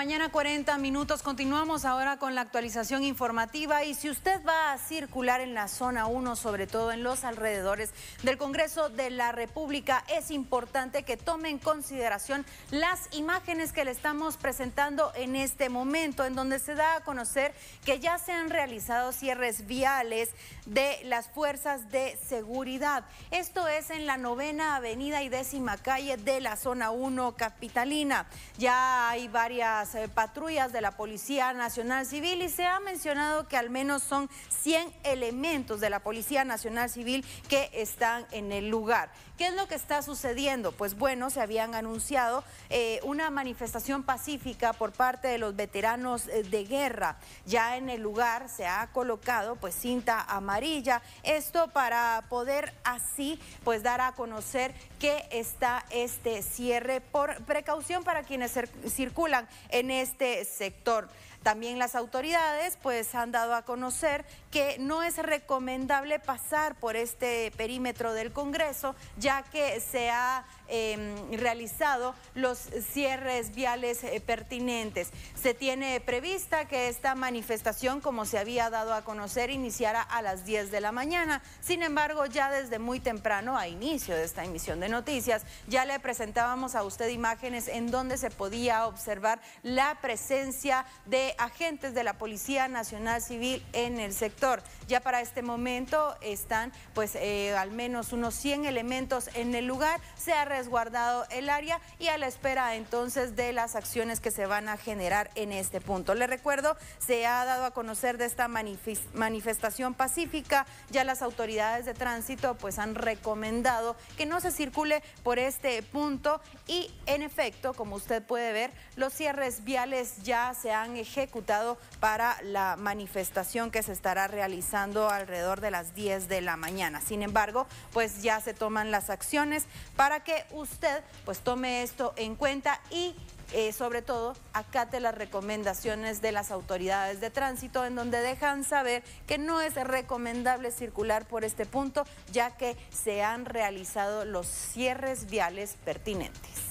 mañana, 40 minutos. Continuamos ahora con la actualización informativa y si usted va a circular en la zona 1, sobre todo en los alrededores del Congreso de la República, es importante que tome en consideración las imágenes que le estamos presentando en este momento, en donde se da a conocer que ya se han realizado cierres viales de las fuerzas de seguridad. Esto es en la novena avenida y décima calle de la zona 1 capitalina. Ya hay varias eh, patrullas de la Policía Nacional Civil y se ha mencionado que al menos son 100 elementos de la Policía Nacional Civil que están en el lugar. ¿Qué es lo que está sucediendo? Pues bueno, se habían anunciado eh, una manifestación pacífica por parte de los veteranos eh, de guerra. Ya en el lugar se ha colocado pues cinta amarilla, esto para poder así pues dar a conocer que está este cierre por precaución para quienes circulan en este sector. También las autoridades pues han dado a conocer que no es recomendable pasar por este perímetro del Congreso ya que se ha em, realizado los cierres viales eh, pertinentes. Se tiene prevista que esta manifestación, como se había dado a conocer, iniciara a las 10 de la mañana. Sin embargo, ya desde muy temprano, a inicio de esta emisión de noticias, ya le presentábamos a usted imágenes en donde se podía observar la presencia de agentes de la Policía Nacional Civil en el sector. Ya para este momento están pues eh, al menos unos 100 elementos en el lugar, se ha resguardado el área y a la espera entonces de las acciones que se van a generar en este punto. Le recuerdo, se ha dado a conocer de esta manifestación pacífica, ya las autoridades de tránsito pues han recomendado que no se circule por este punto y en efecto, como usted puede ver, los cierres viales ya se han ejecutado para la manifestación que se estará realizando alrededor de las 10 de la mañana. Sin embargo, pues ya se toman las acciones para que usted pues tome esto en cuenta y eh, sobre todo acate las recomendaciones de las autoridades de tránsito en donde dejan saber que no es recomendable circular por este punto ya que se han realizado los cierres viales pertinentes.